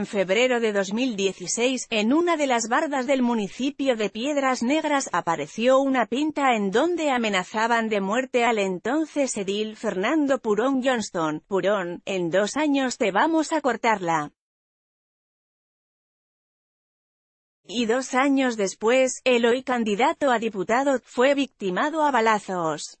en febrero de 2016, en una de las bardas del municipio de Piedras Negras, apareció una pinta en donde amenazaban de muerte al entonces edil Fernando Purón Johnston. Purón, en dos años te vamos a cortarla. y dos años después, el hoy candidato a diputado, fue victimado a balazos.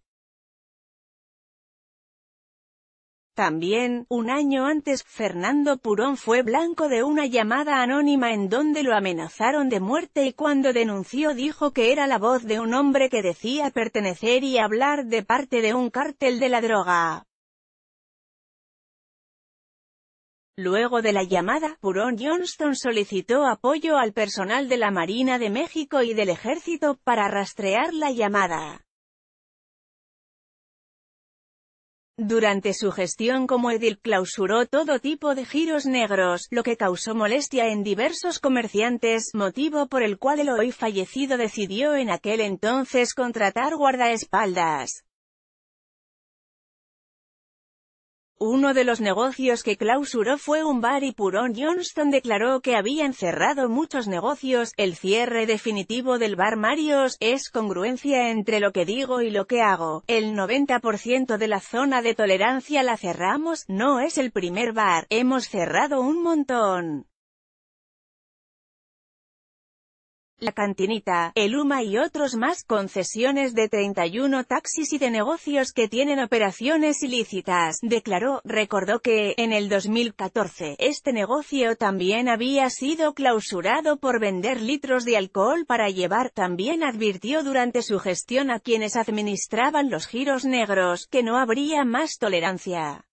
También, un año antes, Fernando Purón fue blanco de una llamada anónima en donde lo amenazaron de muerte y cuando denunció dijo que era la voz de un hombre que decía pertenecer y hablar de parte de un cártel de la droga. Luego de la llamada, Purón Johnston solicitó apoyo al personal de la Marina de México y del Ejército para rastrear la llamada. Durante su gestión como edil clausuró todo tipo de giros negros, lo que causó molestia en diversos comerciantes, motivo por el cual el hoy fallecido decidió en aquel entonces contratar guardaespaldas. Uno de los negocios que clausuró fue un bar y Purón Johnston declaró que habían cerrado muchos negocios. El cierre definitivo del bar Marios es congruencia entre lo que digo y lo que hago. El 90% de la zona de tolerancia la cerramos, no es el primer bar, hemos cerrado un montón. La Cantinita, El Uma y otros más concesiones de 31 taxis y de negocios que tienen operaciones ilícitas, declaró, recordó que, en el 2014, este negocio también había sido clausurado por vender litros de alcohol para llevar, también advirtió durante su gestión a quienes administraban los giros negros, que no habría más tolerancia.